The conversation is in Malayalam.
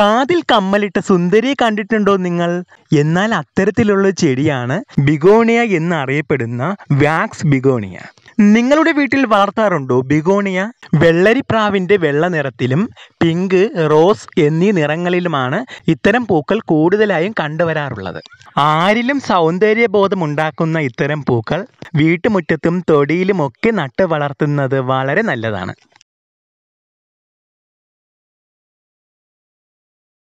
കാതിൽ കമ്മലിട്ട സുന്ദരിയെ കണ്ടിട്ടുണ്ടോ നിങ്ങൾ എന്നാൽ അത്തരത്തിലുള്ള ചെടിയാണ് ബിഗോണിയ എന്നറിയപ്പെടുന്ന വാക്സ് ബിഗോണിയ നിങ്ങളുടെ വീട്ടിൽ വളർത്താറുണ്ടോ ബിഗോണിയ വെള്ളരിപ്രാവിൻ്റെ വെള്ള നിറത്തിലും പിങ്ക് റോസ് എന്നീ നിറങ്ങളിലുമാണ് ഇത്തരം പൂക്കൾ കൂടുതലായും കണ്ടുവരാറുള്ളത് ആരിലും സൗന്ദര്യബോധമുണ്ടാക്കുന്ന ഇത്തരം പൂക്കൾ വീട്ടുമുറ്റത്തും തൊടിയിലുമൊക്കെ നട്ട് വളർത്തുന്നത് വളരെ നല്ലതാണ്